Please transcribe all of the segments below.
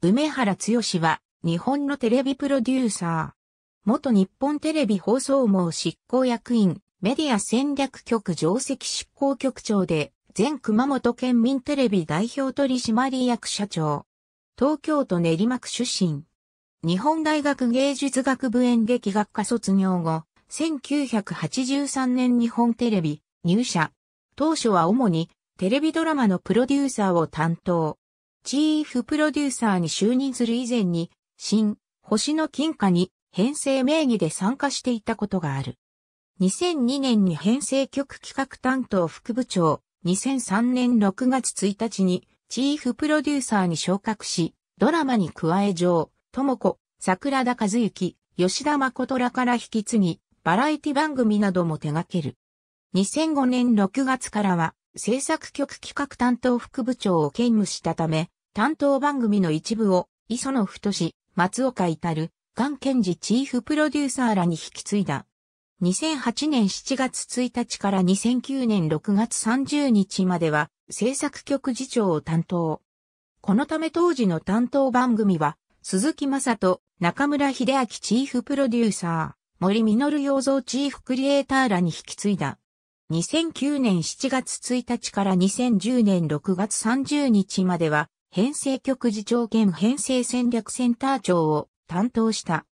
梅原剛は、日本のテレビプロデューサー。元日本テレビ放送網執行役員、メディア戦略局上席執行局長で、前熊本県民テレビ代表取締役社長。東京都練馬区出身。日本大学芸術学部演劇学科卒業後、1983年日本テレビ入社。当初は主にテレビドラマのプロデューサーを担当。チーフプロデューサーに就任する以前に、新、星の金貨に編成名義で参加していたことがある。2002年に編成局企画担当副部長、2003年6月1日にチーフプロデューサーに昇格し、ドラマに加え上、智子、桜田和幸、吉田誠らから引き継ぎ、バラエティ番組なども手掛ける。2005年6月からは、制作局企画担当副部長を兼務したため、担当番組の一部を、磯野太志、松岡至、菅健治チーフプロデューサーらに引き継いだ。2008年7月1日から2009年6月30日までは制作局次長を担当。このため当時の担当番組は、鈴木正人、中村秀明チーフプロデューサー、森実洋造チーフクリエイターらに引き継いだ。2009年7月1日から2010年6月30日までは編成局次長兼編成戦略センター長を担当した。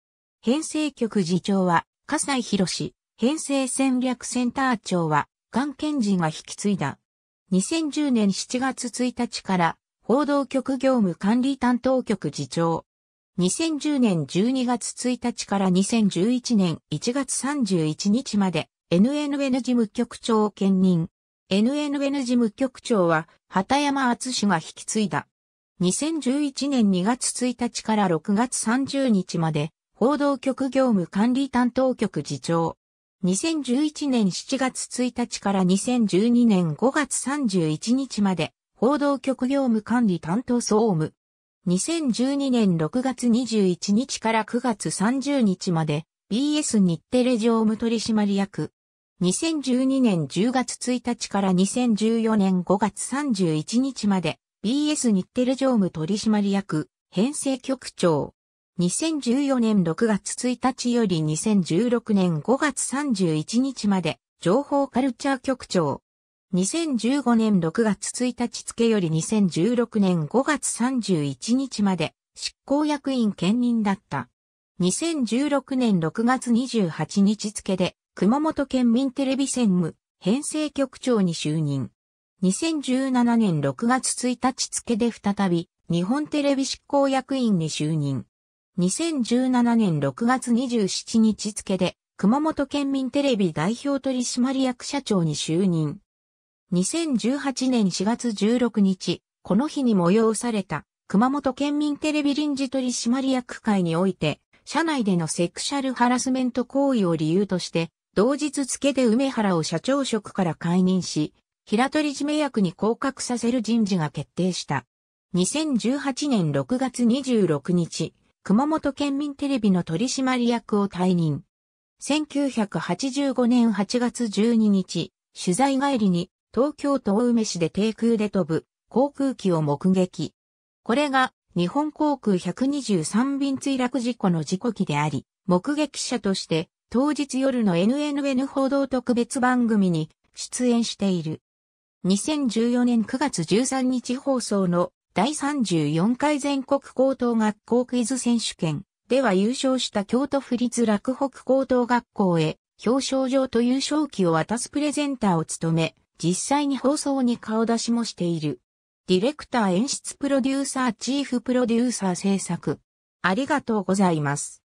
編成局次長は、笠井博士、編成戦略センター長は、菅健人が引き継いだ。2010年7月1日から、報道局業務管理担当局次長。2010年12月1日から2011年1月31日まで、NNN 事務局長を兼任。NNN 事務局長は、畑山厚氏が引き継いだ。2011年2月1日から6月30日まで、報道局業務管理担当局次長。2011年7月1日から2012年5月31日まで、報道局業務管理担当総務。2012年6月21日から9月30日まで、BS 日テレ常務取締役。2012年10月1日から2014年5月31日まで、BS 日テレ常務取締役、編成局長。2014年6月1日より2016年5月31日まで、情報カルチャー局長。2015年6月1日付より2016年5月31日まで、執行役員兼任だった。2016年6月28日付で、熊本県民テレビ専務、編成局長に就任。2017年6月1日付で再び日本テレビ執行役員に就任。2017年6月27日付で熊本県民テレビ代表取締役社長に就任。2018年4月16日、この日に催された熊本県民テレビ臨時取締役会において、社内でのセクシャルハラスメント行為を理由として、同日付で梅原を社長職から解任し、平取締役に降格させる人事が決定した。2018年6月26日、熊本県民テレビの取締役を退任。1985年8月12日、取材帰りに東京都青梅市で低空で飛ぶ航空機を目撃。これが日本航空123便墜落事故の事故機であり、目撃者として当日夜の NNN 報道特別番組に出演している。2014年9月13日放送の第34回全国高等学校クイズ選手権では優勝した京都府立洛北高等学校へ表彰状と優勝旗を渡すプレゼンターを務め、実際に放送に顔出しもしている。ディレクター演出プロデューサーチーフプロデューサー制作。ありがとうございます。